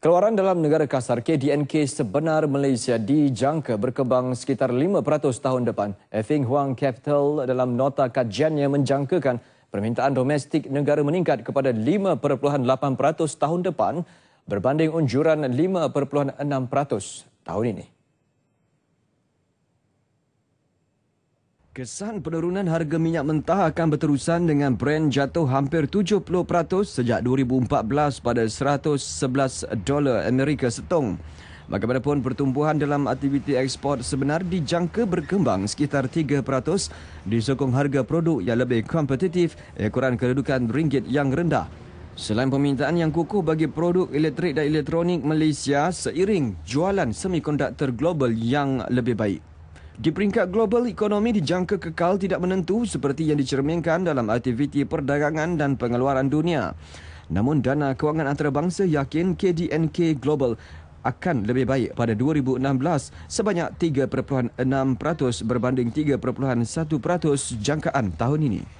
Keluaran dalam negara kasar KDNK sebenar Malaysia dijangka berkembang sekitar 5% tahun depan. Efing Huang Capital dalam nota kajiannya menjangkakan permintaan domestik negara meningkat kepada 5.8% tahun depan berbanding unjuran 5.6% tahun ini. Kesan penurunan harga minyak mentah akan berterusan dengan Brent jatuh hampir 70% sejak 2014 pada 111 dolar Amerika setong. Bagaimanapun pertumbuhan dalam aktiviti ekspor sebenar dijangka berkembang sekitar 3% disokong harga produk yang lebih kompetitif ekoran kedudukan ringgit yang rendah. Selain permintaan yang kukuh bagi produk elektrik dan elektronik Malaysia seiring jualan semikonduktor global yang lebih baik. Di peringkat global, ekonomi dijangka kekal tidak menentu seperti yang dicerminkan dalam aktiviti perdagangan dan pengeluaran dunia. Namun dana kewangan antarabangsa yakin KDNK Global akan lebih baik pada 2016 sebanyak 3.6% berbanding 3.1% jangkaan tahun ini.